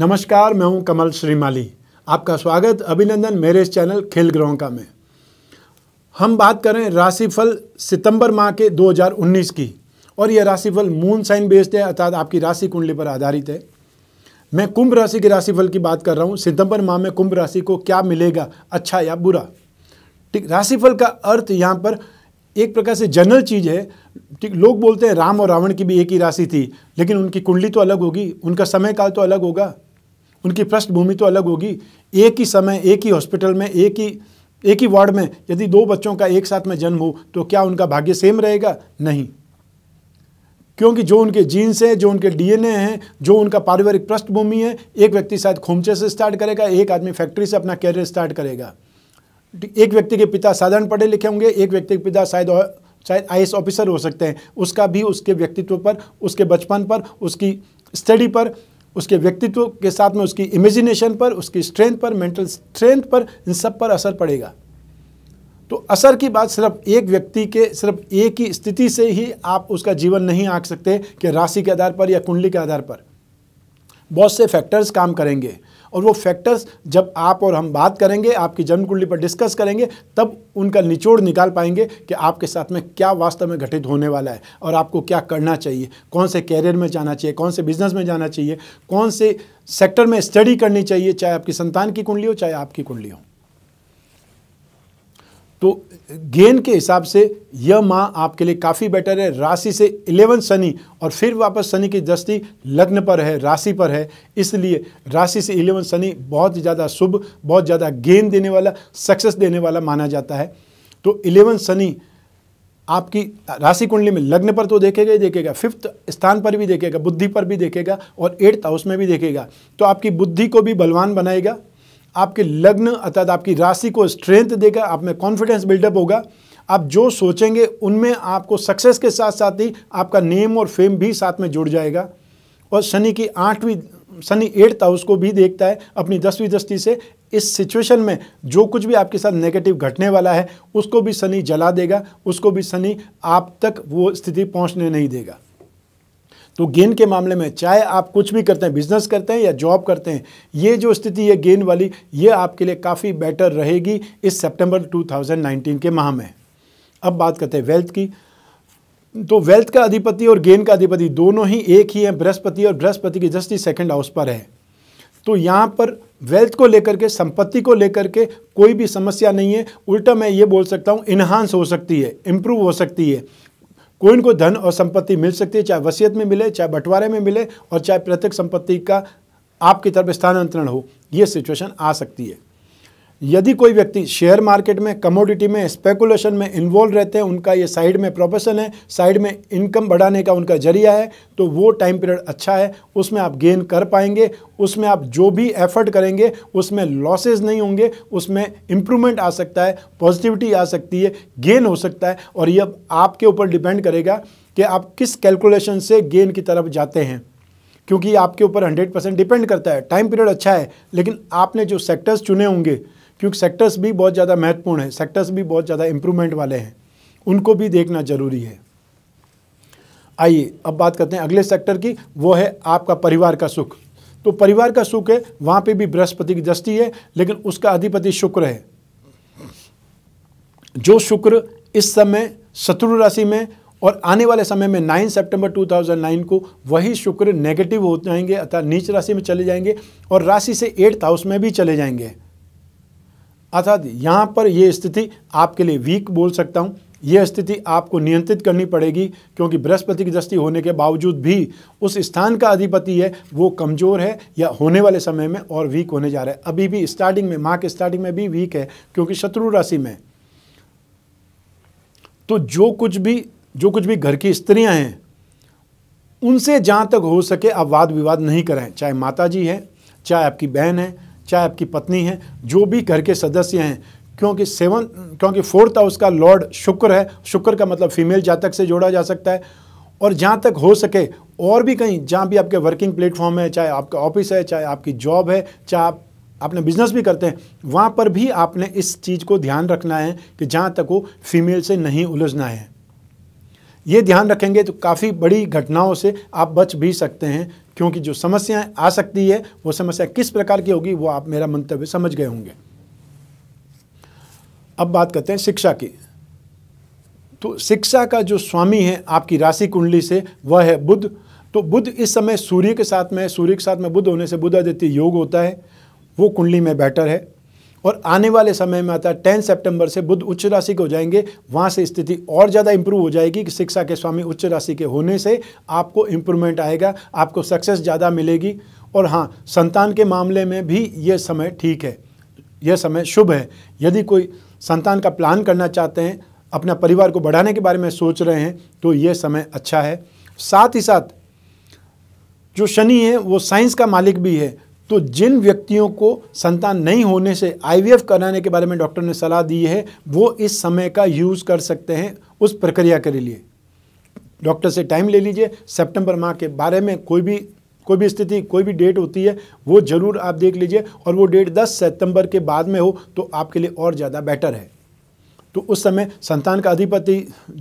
नमस्कार मैं हूं कमल श्रीमाली आपका स्वागत अभिनंदन मेरे इस चैनल खेल ग्रहों में हम बात करें राशिफल सितंबर माह के 2019 की और यह राशिफल मून साइन बेस्ड है अर्थात आपकी राशि कुंडली पर आधारित है मैं कुंभ राशि के राशिफल की बात कर रहा हूँ सितंबर माह में कुंभ राशि को क्या मिलेगा अच्छा या बुरा ठीक राशिफल का अर्थ यहाँ पर एक प्रकार से जनरल चीज़ है ठीक लोग बोलते हैं राम और रावण की भी एक ही राशि थी लेकिन उनकी कुंडली तो अलग होगी उनका समय काल तो अलग होगा उनकी पृष्ठभूमि तो अलग होगी एक ही समय एक ही हॉस्पिटल में एक ही एक ही वार्ड में यदि दो बच्चों का एक साथ में जन्म हो तो क्या उनका भाग्य सेम रहेगा नहीं क्योंकि जो उनके जीन्स हैं जो उनके डीएनए हैं जो उनका पारिवारिक पृष्ठभूमि है एक व्यक्ति शायद खोमचे से स्टार्ट करेगा एक आदमी फैक्ट्री से अपना कैरियर स्टार्ट करेगा एक व्यक्ति के पिता साधारण पढ़े लिखे होंगे एक व्यक्ति के पिता शायद शायद आई ऑफिसर हो सकते हैं उसका भी उसके व्यक्तित्व पर उसके बचपन पर उसकी स्टडी पर उसके व्यक्तित्व के साथ में उसकी इमेजिनेशन पर उसकी स्ट्रेंथ पर मेंटल स्ट्रेंथ पर इन सब पर असर पड़ेगा तो असर की बात सिर्फ एक व्यक्ति के सिर्फ एक ही स्थिति से ही आप उसका जीवन नहीं आंक सकते कि राशि के आधार पर या कुंडली के आधार पर बहुत से फैक्टर्स काम करेंगे और वो फैक्टर्स जब आप और हम बात करेंगे आपकी जन्म कुंडली पर डिस्कस करेंगे तब उनका निचोड़ निकाल पाएंगे कि आपके साथ में क्या वास्तव में घटित होने वाला है और आपको क्या करना चाहिए कौन से कैरियर में जाना चाहिए कौन से बिजनेस में जाना चाहिए कौन से सेक्टर में स्टडी करनी चाहिए चाहे आपकी संतान की कुंडली हो चाहे आपकी कुंडली हो तो गेन के हिसाब से यह माह आपके लिए काफ़ी बेटर है राशि से इलेवन शनि और फिर वापस शनि की दृष्टि लग्न पर है राशि पर है इसलिए राशि से इलेवन शनि बहुत ज़्यादा शुभ बहुत ज़्यादा गेन देने वाला सक्सेस देने वाला माना जाता है तो इलेवन शनि आपकी राशि कुंडली में लग्न पर तो देखेगा ही देखेगा फिफ्थ स्थान पर भी देखेगा बुद्धि पर भी देखेगा और एट्थ हाउस में भी देखेगा तो आपकी बुद्धि को भी बलवान बनाएगा आपके लग्न अर्थात आपकी राशि को स्ट्रेंथ देगा आप में कॉन्फिडेंस बिल्डअप होगा आप जो सोचेंगे उनमें आपको सक्सेस के साथ साथ ही आपका नेम और फेम भी साथ में जुड़ जाएगा और शनि की आठवीं शनि एट्थ हाउस को भी देखता है अपनी दसवीं दृष्टि से इस सिचुएशन में जो कुछ भी आपके साथ नेगेटिव घटने वाला है उसको भी शनि जला देगा उसको भी शनि आप तक वो स्थिति पहुंचने नहीं देगा तो गेन के मामले में चाहे आप कुछ भी करते हैं बिजनेस करते हैं या जॉब करते हैं ये जो स्थिति है गेन वाली ये आपके लिए काफ़ी बेटर रहेगी इस सितंबर 2019 के माह में अब बात करते हैं वेल्थ की तो वेल्थ का अधिपति और गेन का अधिपति दोनों ही एक ही हैं बृहस्पति और बृहस्पति की दृष्टि सेकंड हाउस पर है तो यहाँ पर वेल्थ को लेकर के संपत्ति को लेकर के कोई भी समस्या नहीं है उल्टा मैं ये बोल सकता हूँ इन्हांस हो सकती है इम्प्रूव हो सकती है कोई इनको धन और संपत्ति मिल सकती है चाहे वसीयत में मिले चाहे बंटवारे में मिले और चाहे प्रत्येक संपत्ति का आपकी तरफ स्थानांतरण हो ये सिचुएशन आ सकती है यदि कोई व्यक्ति शेयर मार्केट में कमोडिटी में स्पेकुलेशन में इन्वॉल्व रहते हैं उनका ये साइड में प्रोफेशन है साइड में इनकम बढ़ाने का उनका जरिया है तो वो टाइम पीरियड अच्छा है उसमें आप गेन कर पाएंगे उसमें आप जो भी एफर्ट करेंगे उसमें लॉसेज नहीं होंगे उसमें इम्प्रूवमेंट आ सकता है पॉजिटिविटी आ सकती है गेन हो सकता है और यह आपके ऊपर डिपेंड करेगा कि आप किस कैलकुलेशन से गेन की तरफ जाते हैं क्योंकि आपके ऊपर हंड्रेड परसेंट डिपेंड करता है टाइम पीरियड अच्छा है लेकिन आपने जो सेक्टर्स चुने होंगे क्योंकि सेक्टर्स भी बहुत ज़्यादा महत्वपूर्ण है सेक्टर्स भी बहुत ज़्यादा इंप्रूवमेंट वाले हैं उनको भी देखना ज़रूरी है आइए अब बात करते हैं अगले सेक्टर की वो है आपका परिवार का सुख तो परिवार का सुख है वहाँ पे भी बृहस्पति की दृष्टि है लेकिन उसका अधिपति शुक्र है जो शुक्र इस समय शत्रु राशि में और आने वाले समय में 9 सितंबर 2009 को वही शुक्र नेगेटिव हो जाएंगे अर्थात नीच राशि में चले जाएंगे और राशि से एट्थ हाउस में भी चले जाएंगे अर्थात यहाँ पर यह स्थिति आपके लिए वीक बोल सकता हूँ यह स्थिति आपको नियंत्रित करनी पड़ेगी क्योंकि बृहस्पति की दृष्टि होने के बावजूद भी उस स्थान का अधिपति है वो कमज़ोर है या होने वाले समय में और वीक होने जा रहा है अभी भी स्टार्टिंग में माह के स्टार्टिंग में भी वीक है क्योंकि शत्रु राशि में तो जो कुछ भी जो कुछ भी घर की स्त्रियाँ हैं उनसे जहाँ तक हो सके आप वाद विवाद नहीं कराएं चाहे माता जी हैं चाहे आपकी बहन है चाहे आपकी पत्नी है जो भी घर के सदस्य हैं क्योंकि सेवन क्योंकि फोर्थ हाउस का लॉर्ड शुक्र है शुक्र का मतलब फीमेल जातक से जोड़ा जा सकता है और जहाँ तक हो सके और भी कहीं जहाँ भी आपके वर्किंग प्लेटफॉर्म है चाहे आपका ऑफिस है चाहे आपकी जॉब है चाहे आप अपने बिजनेस भी करते हैं वहाँ पर भी आपने इस चीज़ को ध्यान रखना है कि जहाँ तक वो फीमेल से नहीं उलझना है ये ध्यान रखेंगे तो काफ़ी बड़ी घटनाओं से आप बच भी सकते हैं क्योंकि जो समस्याएं आ सकती है वो समस्या किस प्रकार की होगी वो आप मेरा मंतव्य समझ गए होंगे अब बात करते हैं शिक्षा की तो शिक्षा का जो स्वामी है आपकी राशि कुंडली से वह है बुद्ध तो बुद्ध इस समय सूर्य के साथ में सूर्य के साथ में बुद्ध होने से बुद्ध आदित्य योग होता है वो कुंडली में बेटर है और आने वाले समय में आता है टेन सेप्टेम्बर से बुद्ध उच्च राशि के हो जाएंगे वहाँ से स्थिति और ज़्यादा इंप्रूव हो जाएगी कि शिक्षा के स्वामी उच्च राशि के होने से आपको इम्प्रूवमेंट आएगा आपको सक्सेस ज़्यादा मिलेगी और हाँ संतान के मामले में भी ये समय ठीक है यह समय शुभ है यदि कोई संतान का प्लान करना चाहते हैं अपना परिवार को बढ़ाने के बारे में सोच रहे हैं तो यह समय अच्छा है साथ ही साथ जो शनि है वो साइंस का मालिक भी है तो जिन व्यक्तियों को संतान नहीं होने से आईवीएफ कराने के बारे में डॉक्टर ने सलाह दी है वो इस समय का यूज़ कर सकते हैं उस प्रक्रिया के लिए डॉक्टर से टाइम ले लीजिए सितंबर माह के बारे में कोई भी कोई भी स्थिति कोई भी डेट होती है वो ज़रूर आप देख लीजिए और वो डेट 10 सितंबर के बाद में हो तो आपके लिए और ज़्यादा बेटर है तो उस समय संतान का अधिपति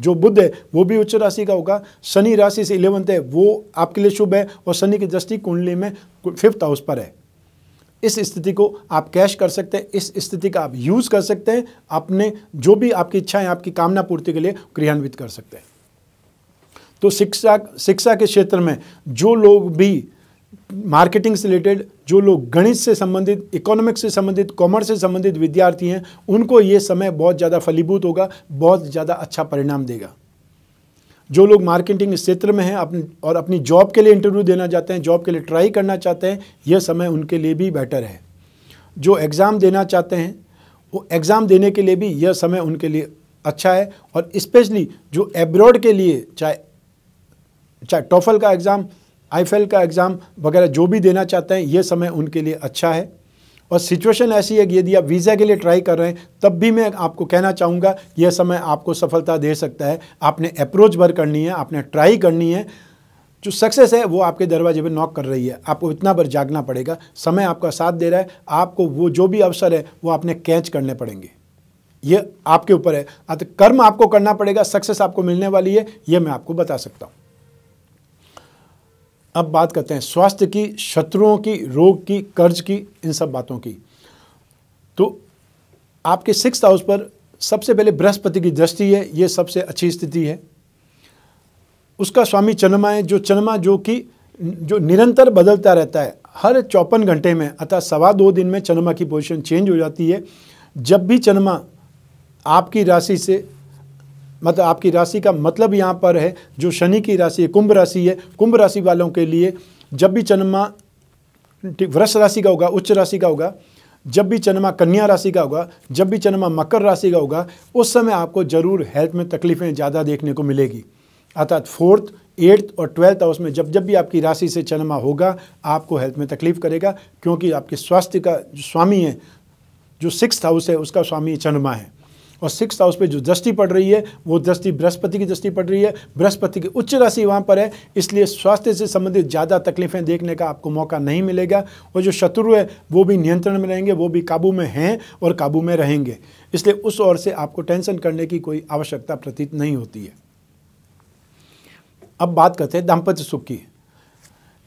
जो बुद्ध है वो भी उच्च राशि का होगा शनि राशि से इलेवंथ है वो आपके लिए शुभ है और शनि की दृष्टि कुंडली में फिफ्थ हाउस पर है इस स्थिति को आप कैश कर सकते हैं इस स्थिति का आप यूज़ कर सकते हैं अपने जो भी आपकी इच्छाएं आपकी कामना पूर्ति के लिए क्रियान्वित कर सकते हैं तो शिक्षा शिक्षा के क्षेत्र में जो लोग भी मार्केटिंग से रिलेटेड जो लोग गणित से संबंधित इकोनॉमिक्स से संबंधित कॉमर्स से संबंधित विद्यार्थी हैं उनको ये समय बहुत ज़्यादा फलीभूत होगा बहुत ज़्यादा अच्छा परिणाम देगा जो लोग मार्केटिंग क्षेत्र में हैं अपने और अपनी जॉब के लिए इंटरव्यू देना चाहते हैं जॉब के लिए ट्राई करना चाहते हैं यह समय उनके लिए भी बेटर है जो एग्ज़ाम देना चाहते हैं वो एग्ज़ाम देने के लिए भी यह समय उनके लिए अच्छा है और स्पेशली जो एब्रॉड के लिए चाहे चाहे टोफल का एग्ज़ाम आई का एग्ज़ाम वगैरह जो भी देना चाहते हैं ये समय उनके लिए अच्छा है और सिचुएशन ऐसी है कि यदि आप वीज़ा के लिए ट्राई कर रहे हैं तब भी मैं आपको कहना चाहूँगा यह समय आपको सफलता दे सकता है आपने अप्रोच भर करनी है आपने ट्राई करनी है जो सक्सेस है वो आपके दरवाजे पर नॉक कर रही है आपको इतना बार जागना पड़ेगा समय आपका साथ दे रहा है आपको वो जो भी अवसर है वो आपने कैच करने पड़ेंगे ये आपके ऊपर है अतः कर्म आपको करना पड़ेगा सक्सेस आपको मिलने वाली है ये मैं आपको बता सकता हूँ अब बात करते हैं स्वास्थ्य की शत्रुओं की रोग की कर्ज की इन सब बातों की तो आपके सिक्स हाउस पर सबसे पहले बृहस्पति की दृष्टि है ये सबसे अच्छी स्थिति है उसका स्वामी चन्मा है जो चन्मा जो कि जो निरंतर बदलता रहता है हर चौपन घंटे में अतः सवा दो दिन में चन्मा की पोजीशन चेंज हो जाती है जब भी चन्मा आपकी राशि से मतलब आपकी राशि का मतलब यहाँ पर है जो शनि की राशि है कुंभ राशि है कुंभ राशि वालों के लिए जब भी चन्मा वृष राशि का होगा उच्च राशि का होगा जब भी चन्मा कन्या राशि का होगा जब भी चन्मा मकर राशि का होगा उस समय आपको जरूर हेल्थ में तकलीफें ज़्यादा देखने को मिलेगी अर्थात फोर्थ एट्थ और ट्वेल्थ हाउस में जब जब भी आपकी राशि से चन्मा होगा आपको हेल्थ में तकलीफ करेगा क्योंकि आपके स्वास्थ्य का जो स्वामी है जो सिक्स हाउस है उसका स्वामी चन्मा है और सिक्स हाउस पे जो दृष्टि पड़ रही है वो दृष्टि बृहस्पति की दृष्टि पड़ रही है बृहस्पति की उच्च राशि वहाँ पर है इसलिए स्वास्थ्य से संबंधित ज़्यादा तकलीफें देखने का आपको मौका नहीं मिलेगा और जो शत्रु है वो भी नियंत्रण में रहेंगे वो भी काबू में हैं और काबू में रहेंगे इसलिए उस ओर से आपको टेंशन करने की कोई आवश्यकता प्रतीत नहीं होती है अब बात करते हैं दाम्पत्य सुख की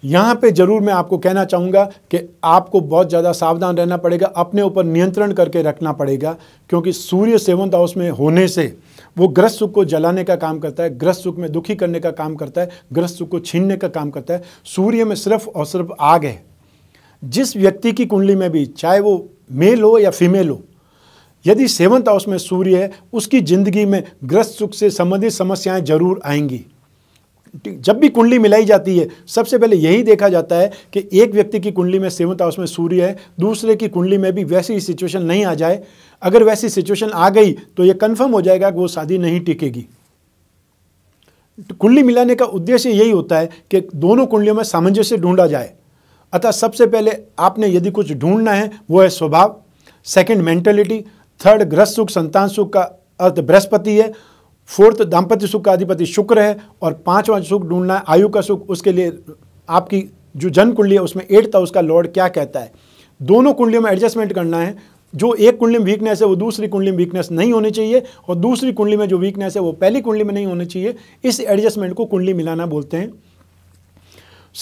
यहाँ पे जरूर मैं आपको कहना चाहूँगा कि आपको बहुत ज़्यादा सावधान रहना पड़ेगा अपने ऊपर नियंत्रण करके रखना पड़ेगा क्योंकि सूर्य सेवंथ हाउस में होने से वो ग्रह सुख को जलाने का काम करता है ग्रह सुख में दुखी करने का काम करता है ग्रह सुख को छीनने का काम करता है सूर्य में सिर्फ और सिर्फ आग है जिस व्यक्ति की कुंडली में भी चाहे वो मेल हो या फीमेल हो यदि सेवंथ हाउस में सूर्य है उसकी ज़िंदगी में ग्रस्त सुख से संबंधित समस्याएं जरूर आएंगी जब भी कुंडली मिलाई जाती है सबसे पहले यही देखा जाता है कि एक व्यक्ति की कुंडली में सेवंथ हाउस में सूर्य है दूसरे की कुंडली में भी वैसी सिचुएशन नहीं आ जाए अगर वैसी सिचुएशन आ गई तो यह कन्फर्म हो जाएगा कि वो शादी नहीं टिकेगी कुंडली मिलाने का उद्देश्य यही होता है कि दोनों कुंडलियों में सामंजस्य ढूंढा जाए अतः सबसे पहले आपने यदि कुछ ढूंढना है वो है स्वभाव सेकंड मेंटेलिटी थर्ड ग्रह सुख संतान सुख का अर्थ बृहस्पति है फोर्थ दाम्पत्य सुख का अधिपति शुक्र है और पांचवा सुख ढूंढना है आयु का सुख उसके लिए आपकी जो जन्म कुंडली है उसमें एट था का लॉर्ड क्या कहता है दोनों कुंडलियों में एडजस्टमेंट करना है जो एक कुंडली में वीकनेस है वो दूसरी कुंडली में वीकनेस नहीं होनी चाहिए और दूसरी कुंडली में जो वीकनेस है वो पहली कुंडली में नहीं होनी चाहिए इस एडजस्टमेंट को कुंडली मिलाना बोलते हैं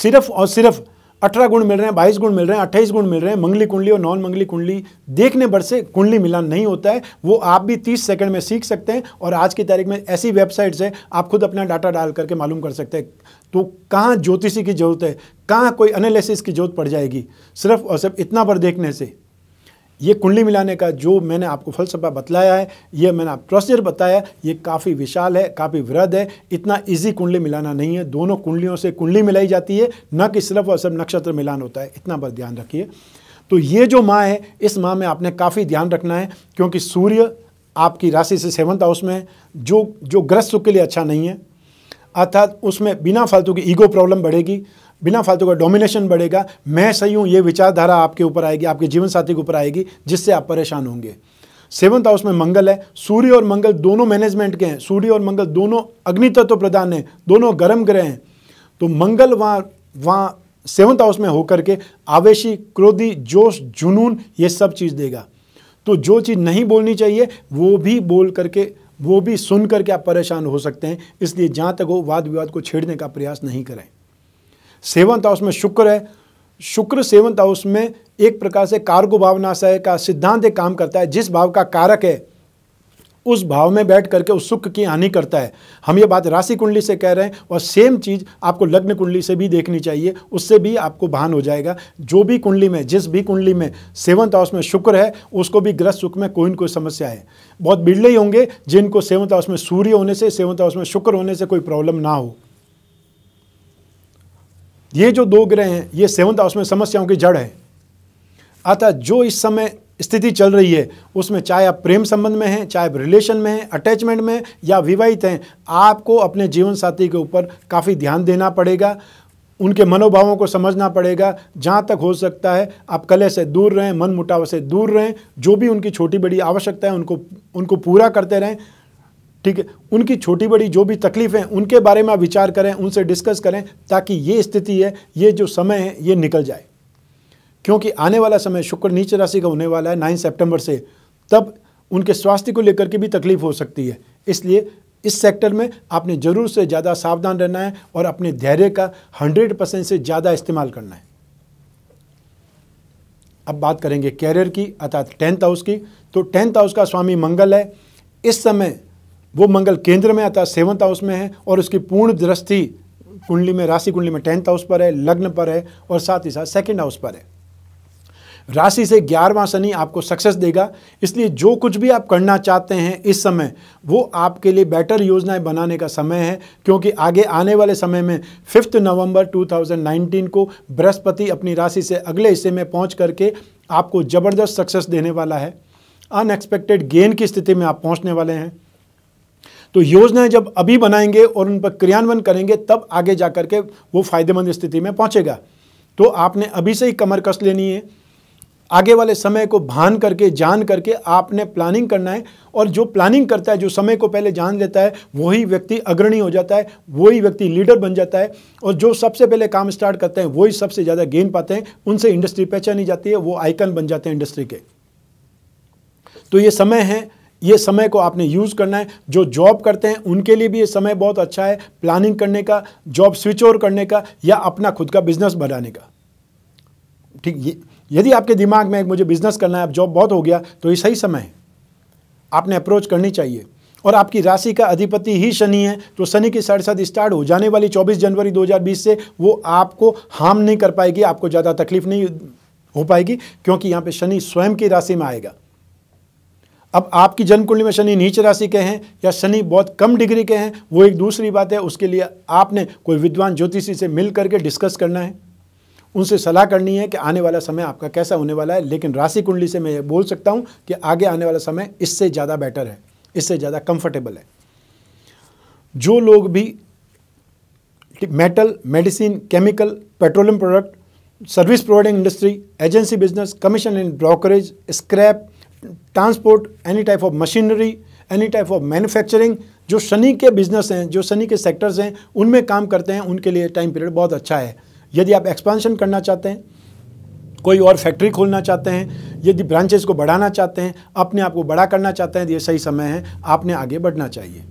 सिर्फ और सिर्फ अठारह गुण मिल रहे हैं बाईस गुण मिल रहे हैं अट्ठाईस गुण मिल रहे हैं मंगली कुंडली और नॉन मंगली कुंडली देखने भर से कुंडली मिलान नहीं होता है वो आप भी तीस सेकंड में सीख सकते हैं और आज की तारीख में ऐसी वेबसाइट्स से आप खुद अपना डाटा डाल करके मालूम कर सकते हैं तो कहाँ ज्योतिषी की जरूरत है कहाँ कोई एनालिसिस की जरूरत पड़ जाएगी सिर्फ और सिर्फ इतना पर देखने से ये कुंडली मिलाने का जो मैंने आपको फलसफा बतलाया है ये मैंने आप प्रोसीजर बताया ये काफ़ी विशाल है काफ़ी वृद्ध है इतना इजी कुंडली मिलाना नहीं है दोनों कुंडलियों से कुंडली मिलाई जाती है न कि सिर्फ और सिर्फ नक्षत्र मिलान होता है इतना बस ध्यान रखिए तो ये जो माँ है इस माह में आपने काफ़ी ध्यान रखना है क्योंकि सूर्य आपकी राशि से सेवन्थ हाउस में जो जो ग्रस्त सुख के लिए अच्छा नहीं है अर्थात उसमें बिना फालतू की ईगो प्रॉब्लम बढ़ेगी बिना फालतू का डोमिनेशन बढ़ेगा मैं सही हूँ ये विचारधारा आपके ऊपर आएगी आपके जीवन साथी के ऊपर आएगी जिससे आप परेशान होंगे सेवंथ हाउस में मंगल है सूर्य और मंगल दोनों मैनेजमेंट के हैं सूर्य और मंगल दोनों अग्नि तत्व प्रदान हैं दोनों गर्म ग्रह हैं तो मंगल वहाँ वहाँ सेवंथ हाउस में होकर के आवेशी क्रोधी जोश जुनून ये सब चीज़ देगा तो जो चीज़ नहीं बोलनी चाहिए वो भी बोल करके वो भी सुन करके आप परेशान हो सकते हैं इसलिए जहाँ तक हो वाद विवाद को छेड़ने का प्रयास नहीं करें सेवंथ हाउस में शुक्र है शुक्र सेवंथ हाउस में एक प्रकार से कार्गो भावनाशय का सिद्धांत काम करता है जिस भाव का कारक है उस भाव में बैठ करके उस सुख की हानि करता है हम ये बात राशि कुंडली से कह रहे हैं और सेम चीज़ आपको लग्न कुंडली से भी देखनी चाहिए उससे भी आपको भान हो जाएगा जो भी कुंडली में जिस भी कुंडली में सेवंथ हाउस में शुक्र है उसको भी ग्रस्त सुख में कोई ना कोई समस्या है बहुत बिरले ही होंगे जिनको सेवंथ हाउस में सूर्य होने से सेवंथ हाउस में शुक्र होने से कोई प्रॉब्लम ना हो ये जो दो ग्रह हैं ये सेवंथ हाउस में समस्याओं की जड़ है अतः जो इस समय स्थिति चल रही है उसमें चाहे आप प्रेम संबंध में हैं चाहे आप रिलेशन में हैं अटैचमेंट में या विवाहित हैं आपको अपने जीवन साथी के ऊपर काफ़ी ध्यान देना पड़ेगा उनके मनोभावों को समझना पड़ेगा जहाँ तक हो सकता है आप कले से दूर रहें मन मुटाव से दूर रहें जो भी उनकी छोटी बड़ी आवश्यकता है उनको उनको पूरा करते रहें ठीक है उनकी छोटी बड़ी जो भी तकलीफ़ें उनके बारे में आप विचार करें उनसे डिस्कस करें ताकि ये स्थिति है ये जो समय है ये निकल जाए क्योंकि आने वाला समय शुक्र नीच राशि का होने वाला है नाइन सेप्टेम्बर से तब उनके स्वास्थ्य को लेकर के भी तकलीफ हो सकती है इसलिए इस सेक्टर में आपने ज़रूर से ज़्यादा सावधान रहना है और अपने धैर्य का हंड्रेड परसेंट से ज़्यादा इस्तेमाल करना है अब बात करेंगे कैरियर की अर्थात टेंथ हाउस की तो टेंथ हाउस का स्वामी मंगल है इस समय वो मंगल केंद्र में आता है सेवन्थ हाउस में है और उसकी पूर्ण दृष्टि कुंडली में राशि कुंडली में टेंथ हाउस पर है लग्न पर है और साथ ही साथ सेकेंड हाउस पर है राशि से ग्यारहवां शनि आपको सक्सेस देगा इसलिए जो कुछ भी आप करना चाहते हैं इस समय वो आपके लिए बेटर योजनाएं बनाने का समय है क्योंकि आगे आने वाले समय में फिफ्थ नवंबर 2019 को बृहस्पति अपनी राशि से अगले हिस्से में पहुंच करके आपको ज़बरदस्त सक्सेस देने वाला है अनएक्सपेक्टेड गेन की स्थिति में आप पहुंचने वाले हैं तो योजनाएं जब अभी बनाएंगे और उन पर क्रियान्वयन करेंगे तब आगे जा के वो फायदेमंद स्थिति में पहुंचेगा तो आपने अभी से ही कमर कस लेनी है आगे वाले समय को भान करके जान करके आपने प्लानिंग करना है और जो प्लानिंग करता है जो समय को पहले जान लेता है वही व्यक्ति अग्रणी हो जाता है वही व्यक्ति लीडर बन जाता है और जो सबसे पहले काम स्टार्ट करते हैं वही सबसे ज़्यादा गेन पाते हैं उनसे इंडस्ट्री पहचानी जाती है वो आइकन बन जाते हैं इंडस्ट्री के तो ये समय है ये समय को आपने यूज़ करना है जो जॉब करते हैं उनके लिए भी ये समय बहुत अच्छा है प्लानिंग करने का जॉब स्विच ओवर करने का या अपना खुद का बिजनेस बनाने का ठीक ये यदि आपके दिमाग में मुझे बिजनेस करना है अब जॉब बहुत हो गया तो ये सही समय है आपने अप्रोच करनी चाहिए और आपकी राशि का अधिपति ही शनि है तो शनि के साथ साथ स्टार्ट हो जाने वाली 24 जनवरी 2020 से वो आपको हार्म नहीं कर पाएगी आपको ज़्यादा तकलीफ नहीं हो पाएगी क्योंकि यहाँ पे शनि स्वयं की राशि में आएगा अब आपकी जन्म कुंडली में शनि नीच राशि के हैं या शनि बहुत कम डिग्री के हैं वो एक दूसरी बात है उसके लिए आपने कोई विद्वान ज्योतिषी से मिल करके डिस्कस करना है उनसे सलाह करनी है कि आने वाला समय आपका कैसा होने वाला है लेकिन राशि कुंडली से मैं ये बोल सकता हूँ कि आगे आने वाला समय इससे ज़्यादा बेटर है इससे ज़्यादा कंफर्टेबल है जो लोग भी metal medicine chemical petroleum product service providing industry agency business commission and brokerage scrap transport any type of machinery any type of manufacturing जो शनि के बिजनेस हैं जो शनि के सेक्टर्स हैं उनमें काम करते हैं उनके लिए टाइम पीरियड बहुत अच्छा है यदि आप एक्सपांशन करना चाहते हैं कोई और फैक्ट्री खोलना चाहते हैं यदि ब्रांचेस को बढ़ाना चाहते हैं अपने आप को बड़ा करना चाहते हैं तो ये सही समय है आपने आगे बढ़ना चाहिए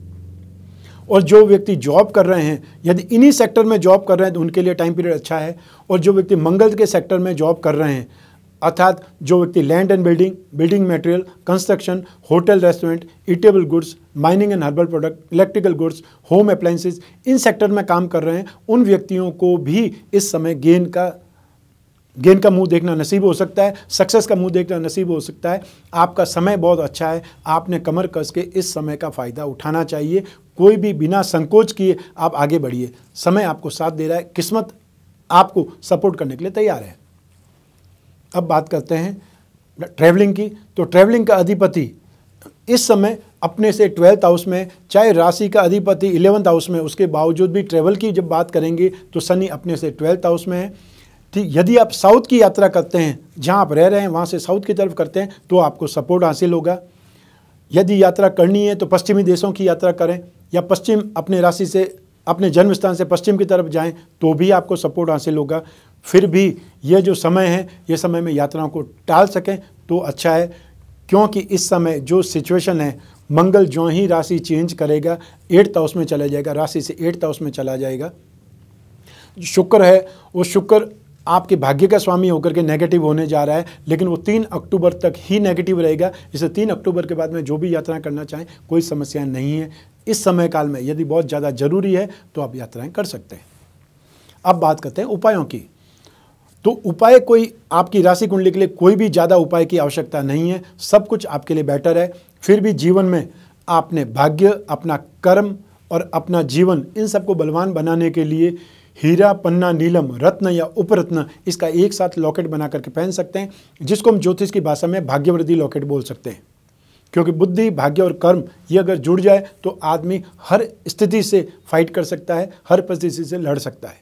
और जो व्यक्ति जॉब कर रहे हैं यदि इन्हीं सेक्टर में जॉब कर रहे हैं तो उनके लिए टाइम पीरियड अच्छा है और जो व्यक्ति मंगल के सेक्टर में जॉब कर रहे हैं अर्थात जो व्यक्ति land and building building material construction hotel restaurant eatable goods mining and herbal product electrical goods home appliances इन सेक्टर में काम कर रहे हैं उन व्यक्तियों को भी इस समय गेन का गेंद का मुंह देखना नसीब हो सकता है सक्सेस का मुंह देखना नसीब हो सकता है आपका समय बहुत अच्छा है आपने कमर कस के इस समय का फ़ायदा उठाना चाहिए कोई भी बिना संकोच किए आप आगे बढ़िए समय आपको साथ दे रहा है किस्मत आपको सपोर्ट करने के लिए तैयार है अब बात करते हैं ट्रैवलिंग की तो ट्रैवलिंग का अधिपति इस समय अपने से ट्वेल्थ हाउस में चाहे राशि का अधिपति इलेवंथ हाउस में उसके बावजूद भी ट्रैवल की जब बात करेंगे तो शनि अपने से ट्वेल्थ हाउस में है ठीक यदि आप साउथ की यात्रा करते हैं जहाँ आप रह रहे हैं वहाँ से साउथ की तरफ करते हैं तो आपको सपोर्ट हासिल होगा यदि यात्रा करनी है तो पश्चिमी देशों की यात्रा करें या पश्चिम अपने राशि से अपने जन्म स्थान से पश्चिम की तरफ जाएं तो भी आपको सपोर्ट हासिल होगा फिर भी यह जो समय है यह समय में यात्राओं को टाल सकें तो अच्छा है क्योंकि इस समय जो सिचुएशन है मंगल जो ही राशि चेंज करेगा एट्थ हाउस में चला जाएगा राशि से एट्थ हाउस में चला जाएगा शुक्र है वो शुक्र आपके भाग्य का स्वामी होकर के नेगेटिव होने जा रहा है लेकिन वो तीन अक्टूबर तक ही नेगेटिव रहेगा इसे तीन अक्टूबर के बाद में जो भी यात्रा करना चाहें कोई समस्या नहीं है इस समय काल में यदि बहुत ज़्यादा जरूरी है तो आप यात्राएं कर सकते हैं अब बात करते हैं उपायों की तो उपाय कोई आपकी राशि कुंडली के लिए कोई भी ज़्यादा उपाय की आवश्यकता नहीं है सब कुछ आपके लिए बेटर है फिर भी जीवन में आपने भाग्य अपना कर्म और अपना जीवन इन सबको बलवान बनाने के लिए हीरा पन्ना नीलम रत्न या उपरत्न इसका एक साथ लॉकेट बना करके पहन सकते हैं जिसको हम ज्योतिष की भाषा में भाग्यवृद्धि लॉकेट बोल सकते हैं क्योंकि बुद्धि भाग्य और कर्म ये अगर जुड़ जाए तो आदमी हर स्थिति से फाइट कर सकता है हर परिस्थिति से लड़ सकता है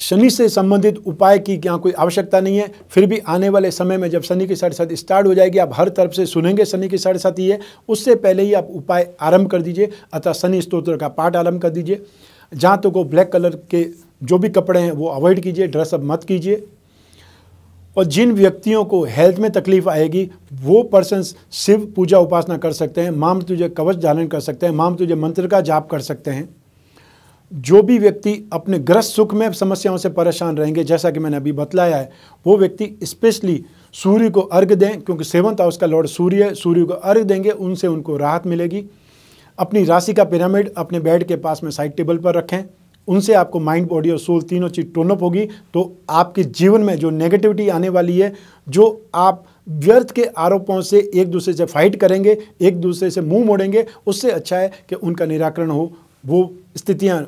शनि से संबंधित उपाय की यहाँ कोई आवश्यकता नहीं है फिर भी आने वाले समय में जब शनि की साढ़े साथ स्टार्ट हो जाएगी आप हर तरफ से सुनेंगे शनि की साढ़े साथ ही है उससे पहले ही आप उपाय आरंभ कर दीजिए अतः शनि स्त्रोत्र का पाठ आरंभ कर दीजिए जहाँ तक तो वो ब्लैक कलर के जो भी कपड़े हैं वो अवॉइड कीजिए ड्रेसअप मत कीजिए और जिन व्यक्तियों को हेल्थ में तकलीफ आएगी वो पर्सन शिव पूजा उपासना कर सकते हैं माम तुझे कवच धारण कर सकते हैं माम तुझे मंत्र का जाप कर सकते हैं जो भी व्यक्ति अपने ग्रस्त सुख में समस्याओं से परेशान रहेंगे जैसा कि मैंने अभी बतलाया है वो व्यक्ति स्पेशली सूर्य को अर्घ दें क्योंकि सेवंथ हाउस का लॉर्ड सूर्य है सूर्य को अर्घ देंगे उनसे उनको राहत मिलेगी अपनी राशि का पिरामिड अपने बेड के पास में साइड टेबल पर रखें उनसे आपको माइंड बॉडी और सोल तीनों चीज़ टोनअप होगी तो आपके जीवन में जो नेगेटिविटी आने वाली है जो आप व्यर्थ के आरोपों से एक दूसरे से फाइट करेंगे एक दूसरे से मुंह मोड़ेंगे उससे अच्छा है कि उनका निराकरण हो वो स्थितियां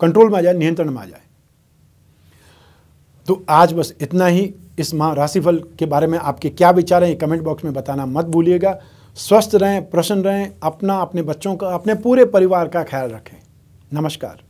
कंट्रोल में आ जाए नियंत्रण में आ जाए तो आज बस इतना ही इस माह राशिफल के बारे में आपके क्या विचार हैं कमेंट बॉक्स में बताना मत भूलिएगा स्वस्थ रहें प्रसन्न रहें अपना अपने बच्चों का अपने पूरे परिवार का ख्याल रखें नमस्कार